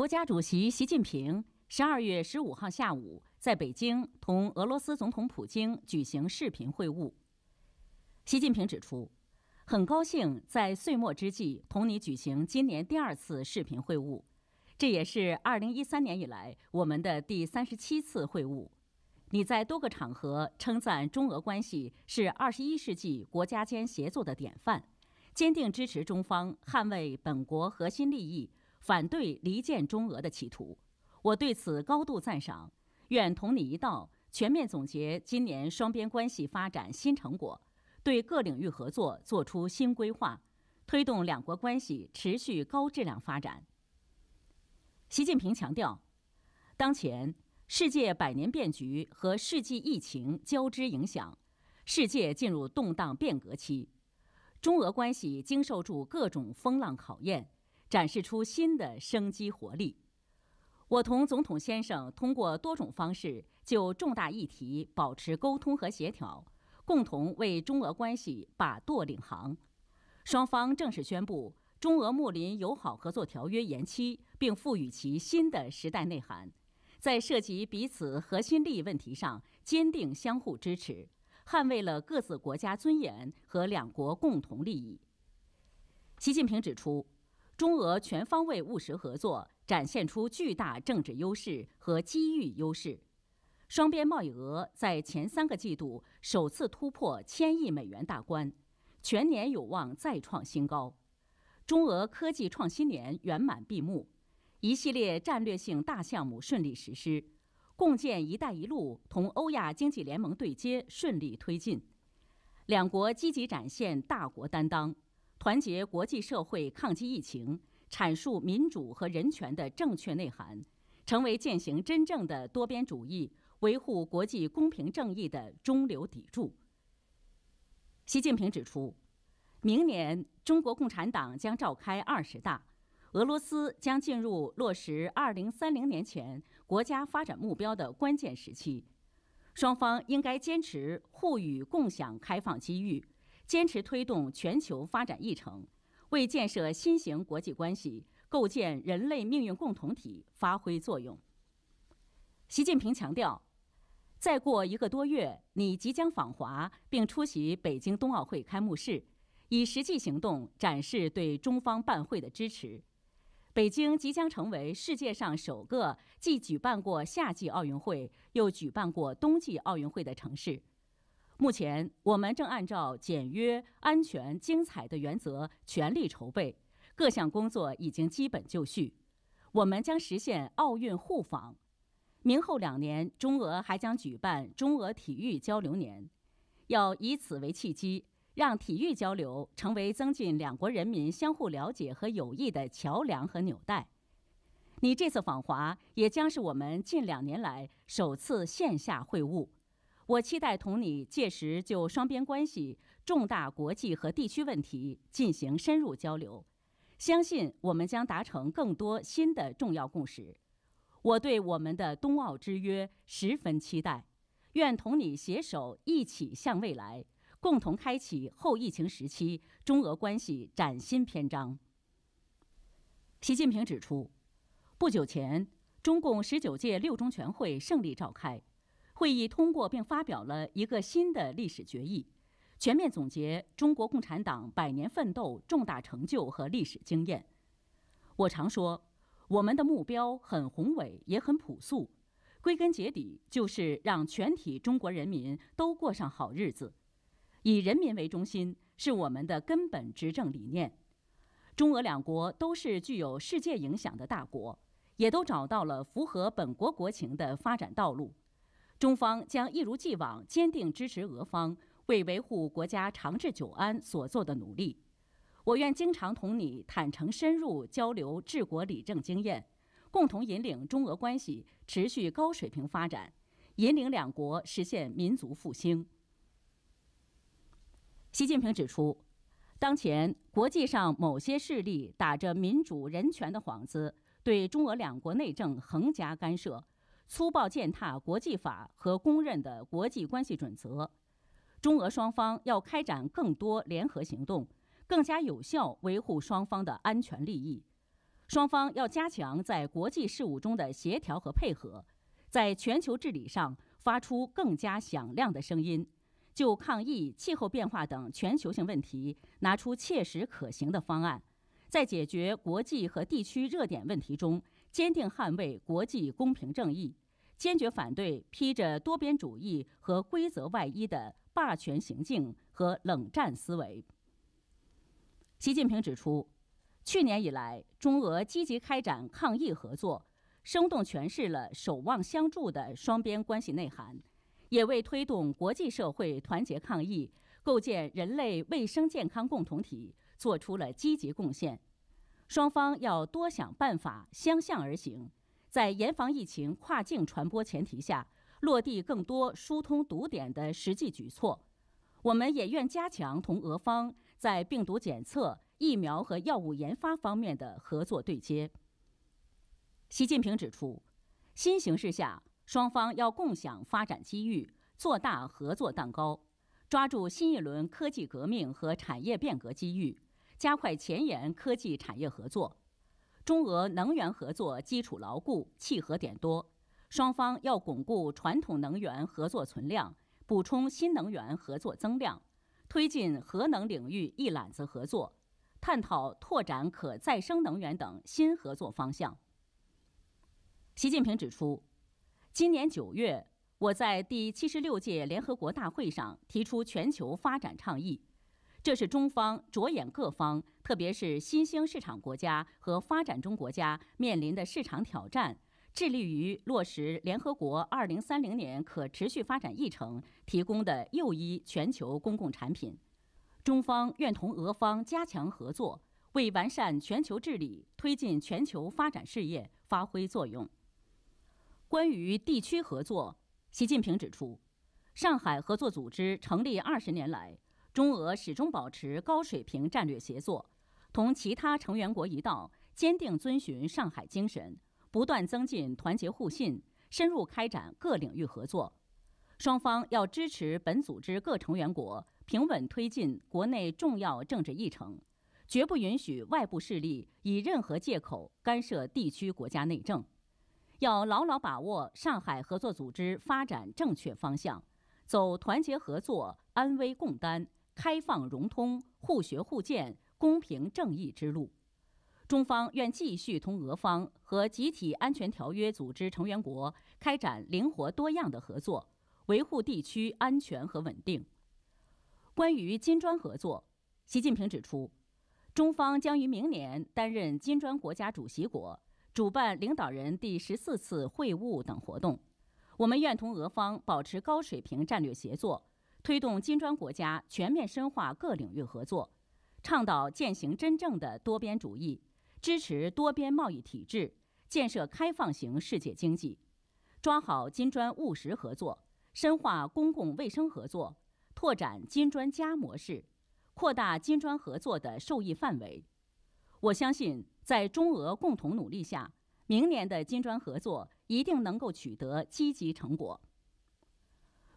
国家主席习近平十二月十五号下午在北京同俄罗斯总统普京举行视频会晤。习近平指出，很高兴在岁末之际同你举行今年第二次视频会晤，这也是二零一三年以来我们的第三十七次会晤。你在多个场合称赞中俄关系是二十一世纪国家间协作的典范，坚定支持中方捍卫本国核心利益。反对离间中俄的企图，我对此高度赞赏。愿同你一道全面总结今年双边关系发展新成果，对各领域合作作出新规划，推动两国关系持续高质量发展。习近平强调，当前世界百年变局和世纪疫情交织影响，世界进入动荡变革期，中俄关系经受住各种风浪考验。展示出新的生机活力。我同总统先生通过多种方式就重大议题保持沟通和协调，共同为中俄关系把舵领航。双方正式宣布中俄睦邻友好合作条约延期，并赋予其新的时代内涵。在涉及彼此核心利益问题上，坚定相互支持，捍卫了各自国家尊严和两国共同利益。习近平指出。中俄全方位务实合作展现出巨大政治优势和机遇优势，双边贸易额在前三个季度首次突破千亿美元大关，全年有望再创新高。中俄科技创新年圆满闭幕，一系列战略性大项目顺利实施，共建“一带一路”同欧亚经济联盟对接顺利推进，两国积极展现大国担当。团结国际社会抗击疫情，阐述民主和人权的正确内涵，成为践行真正的多边主义、维护国际公平正义的中流砥柱。习近平指出，明年中国共产党将召开二十大，俄罗斯将进入落实二零三零年前国家发展目标的关键时期，双方应该坚持互予共享开放机遇。坚持推动全球发展议程，为建设新型国际关系、构建人类命运共同体发挥作用。习近平强调，再过一个多月，你即将访华并出席北京冬奥会开幕式，以实际行动展示对中方办会的支持。北京即将成为世界上首个既举办过夏季奥运会又举办过冬季奥运会的城市。目前，我们正按照简约、安全、精彩的原则全力筹备，各项工作已经基本就绪。我们将实现奥运互访，明后两年，中俄还将举办中俄体育交流年，要以此为契机，让体育交流成为增进两国人民相互了解和友谊的桥梁和纽带。你这次访华，也将是我们近两年来首次线下会晤。我期待同你届时就双边关系、重大国际和地区问题进行深入交流，相信我们将达成更多新的重要共识。我对我们的冬奥之约十分期待，愿同你携手一起向未来，共同开启后疫情时期中俄关系崭新篇章。习近平指出，不久前中共十九届六中全会胜利召开。会议通过并发表了一个新的历史决议，全面总结中国共产党百年奋斗重大成就和历史经验。我常说，我们的目标很宏伟也很朴素，归根结底就是让全体中国人民都过上好日子。以人民为中心是我们的根本执政理念。中俄两国都是具有世界影响的大国，也都找到了符合本国国情的发展道路。中方将一如既往坚定支持俄方为维护国家长治久安所做的努力。我愿经常同你坦诚深入交流治国理政经验，共同引领中俄关系持续高水平发展，引领两国实现民族复兴。习近平指出，当前国际上某些势力打着民主人权的幌子，对中俄两国内政横加干涉。粗暴践踏国际法和公认的国际关系准则，中俄双方要开展更多联合行动，更加有效维护双方的安全利益。双方要加强在国际事务中的协调和配合，在全球治理上发出更加响亮的声音，就抗疫、气候变化等全球性问题拿出切实可行的方案，在解决国际和地区热点问题中坚定捍卫国际公平正义。坚决反对披着多边主义和规则外衣的霸权行径和冷战思维。习近平指出，去年以来，中俄积极开展抗疫合作，生动诠释了守望相助的双边关系内涵，也为推动国际社会团结抗疫、构建人类卫生健康共同体做出了积极贡献。双方要多想办法，相向而行。在严防疫情跨境传播前提下，落地更多疏通堵点的实际举措。我们也愿加强同俄方在病毒检测、疫苗和药物研发方面的合作对接。习近平指出，新形势下，双方要共享发展机遇，做大合作蛋糕，抓住新一轮科技革命和产业变革机遇，加快前沿科技产业合作。中俄能源合作基础牢固，契合点多，双方要巩固传统能源合作存量，补充新能源合作增量，推进核能领域一揽子合作，探讨拓展可再生能源等新合作方向。习近平指出，今年九月，我在第七十六届联合国大会上提出全球发展倡议。这是中方着眼各方，特别是新兴市场国家和发展中国家面临的市场挑战，致力于落实联合国《二零三零年可持续发展议程》提供的又一全球公共产品。中方愿同俄方加强合作，为完善全球治理、推进全球发展事业发挥作用。关于地区合作，习近平指出，上海合作组织成立二十年来。中俄始终保持高水平战略协作，同其他成员国一道，坚定遵循上海精神，不断增进团结互信，深入开展各领域合作。双方要支持本组织各成员国平稳推进国内重要政治议程，绝不允许外部势力以任何借口干涉地区国家内政。要牢牢把握上海合作组织发展正确方向，走团结合作、安危共担。开放融通、互学互鉴、公平正义之路，中方愿继续同俄方和集体安全条约组织成员国开展灵活多样的合作，维护地区安全和稳定。关于金砖合作，习近平指出，中方将于明年担任金砖国家主席国，主办领导人第十四次会晤等活动，我们愿同俄方保持高水平战略协作。推动金砖国家全面深化各领域合作，倡导践行真正的多边主义，支持多边贸易体制，建设开放型世界经济，抓好金砖务实合作，深化公共卫生合作，拓展金砖加模式，扩大金砖合作的受益范围。我相信，在中俄共同努力下，明年的金砖合作一定能够取得积极成果。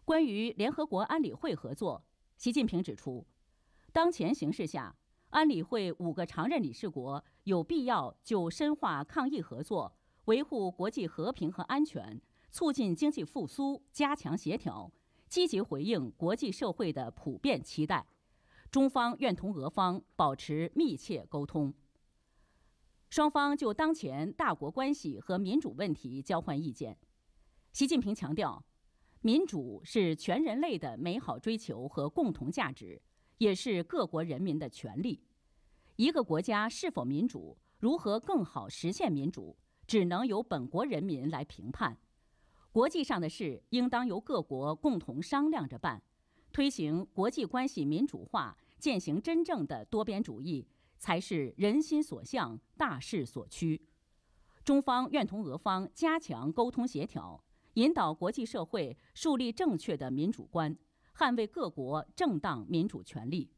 关于联合国安理会合作，习近平指出，当前形势下，安理会五个常任理事国有必要就深化抗疫合作、维护国际和平和安全、促进经济复苏、加强协调、积极回应国际社会的普遍期待，中方愿同俄方保持密切沟通，双方就当前大国关系和民主问题交换意见。习近平强调。民主是全人类的美好追求和共同价值，也是各国人民的权利。一个国家是否民主，如何更好实现民主，只能由本国人民来评判。国际上的事应当由各国共同商量着办。推行国际关系民主化，践行真正的多边主义，才是人心所向、大势所趋。中方愿同俄方加强沟通协调。引导国际社会树立正确的民主观，捍卫各国正当民主权利。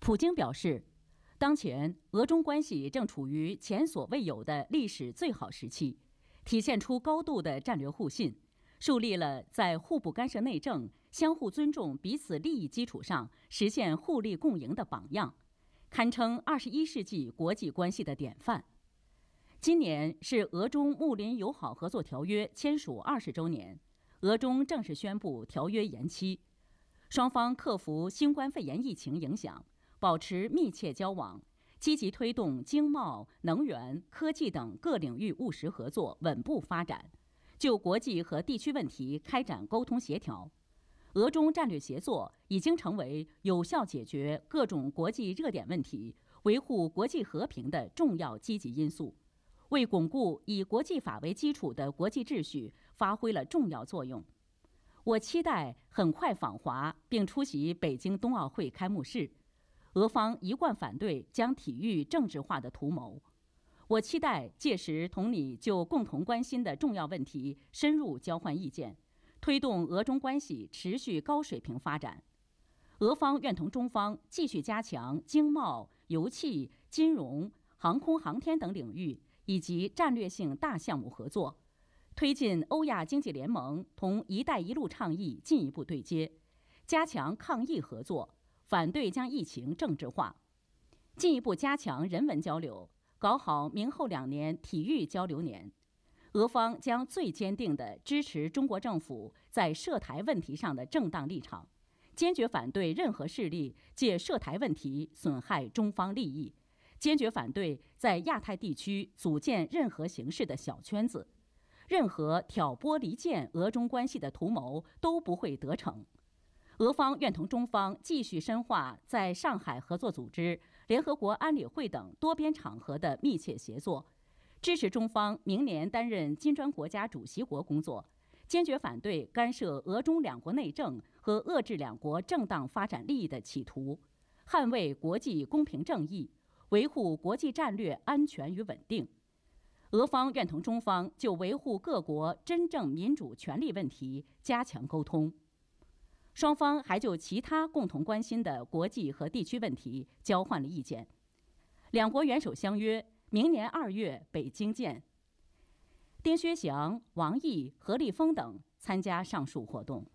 普京表示，当前俄中关系正处于前所未有的历史最好时期，体现出高度的战略互信，树立了在互不干涉内政、相互尊重彼此利益基础上实现互利共赢的榜样，堪称二十一世纪国际关系的典范。今年是俄中睦邻友好合作条约签署二十周年，俄中正式宣布条约延期。双方克服新冠肺炎疫情影响，保持密切交往，积极推动经贸、能源、科技等各领域务实合作稳步发展，就国际和地区问题开展沟通协调。俄中战略协作已经成为有效解决各种国际热点问题、维护国际和平的重要积极因素。为巩固以国际法为基础的国际秩序发挥了重要作用。我期待很快访华并出席北京冬奥会开幕式。俄方一贯反对将体育政治化的图谋。我期待届时同你就共同关心的重要问题深入交换意见，推动俄中关系持续高水平发展。俄方愿同中方继续加强经贸、油气、金融、航空航天等领域。以及战略性大项目合作，推进欧亚经济联盟同一带一路倡议进一步对接，加强抗疫合作，反对将疫情政治化，进一步加强人文交流，搞好明后两年体育交流年。俄方将最坚定地支持中国政府在涉台问题上的正当立场，坚决反对任何势力借涉台问题损害中方利益。坚决反对在亚太地区组建任何形式的小圈子，任何挑拨离间俄中关系的图谋都不会得逞。俄方愿同中方继续深化在上海合作组织、联合国安理会等多边场合的密切协作，支持中方明年担任金砖国家主席国工作，坚决反对干涉俄中两国内政和遏制两国正当发展利益的企图，捍卫国际公平正义。维护国际战略安全与稳定，俄方愿同中方就维护各国真正民主权利问题加强沟通，双方还就其他共同关心的国际和地区问题交换了意见，两国元首相约明年二月北京见。丁薛祥、王毅、何立峰等参加上述活动。